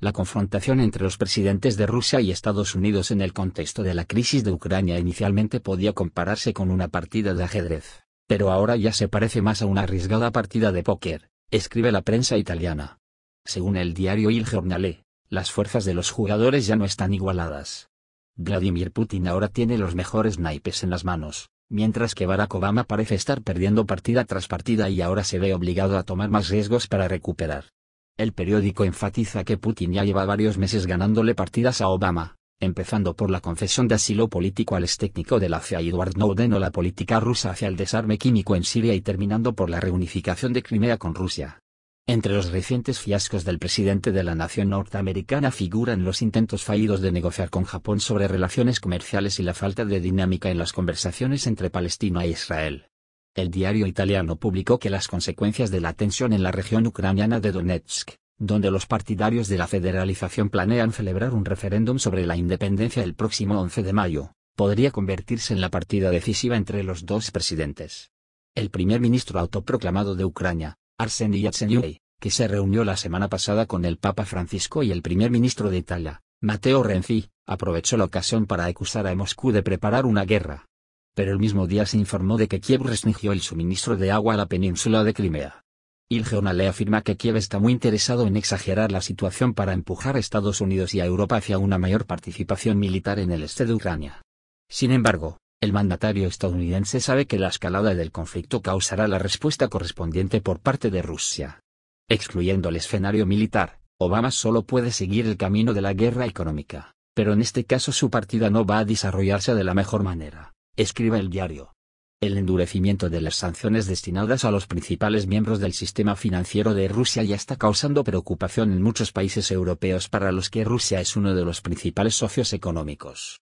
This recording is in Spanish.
la confrontación entre los presidentes de Rusia y Estados Unidos en el contexto de la crisis de Ucrania inicialmente podía compararse con una partida de ajedrez, pero ahora ya se parece más a una arriesgada partida de póker, escribe la prensa italiana. Según el diario Il Giornale, las fuerzas de los jugadores ya no están igualadas. Vladimir Putin ahora tiene los mejores naipes en las manos, mientras que Barack Obama parece estar perdiendo partida tras partida y ahora se ve obligado a tomar más riesgos para recuperar el periódico enfatiza que Putin ya lleva varios meses ganándole partidas a Obama, empezando por la confesión de asilo político al ex técnico de la CIA Edward Snowden o la política rusa hacia el desarme químico en Siria y terminando por la reunificación de Crimea con Rusia. Entre los recientes fiascos del presidente de la nación norteamericana figuran los intentos fallidos de negociar con Japón sobre relaciones comerciales y la falta de dinámica en las conversaciones entre Palestina e Israel el diario italiano publicó que las consecuencias de la tensión en la región ucraniana de Donetsk, donde los partidarios de la federalización planean celebrar un referéndum sobre la independencia el próximo 11 de mayo, podría convertirse en la partida decisiva entre los dos presidentes. El primer ministro autoproclamado de Ucrania, Arseniy Yatsenyuk, que se reunió la semana pasada con el Papa Francisco y el primer ministro de Italia, Matteo Renzi, aprovechó la ocasión para acusar a Moscú de preparar una guerra pero el mismo día se informó de que Kiev restringió el suministro de agua a la península de Crimea. le afirma que Kiev está muy interesado en exagerar la situación para empujar a Estados Unidos y a Europa hacia una mayor participación militar en el este de Ucrania. Sin embargo, el mandatario estadounidense sabe que la escalada del conflicto causará la respuesta correspondiente por parte de Rusia. Excluyendo el escenario militar, Obama solo puede seguir el camino de la guerra económica, pero en este caso su partida no va a desarrollarse de la mejor manera escribe el diario. El endurecimiento de las sanciones destinadas a los principales miembros del sistema financiero de Rusia ya está causando preocupación en muchos países europeos para los que Rusia es uno de los principales socios económicos.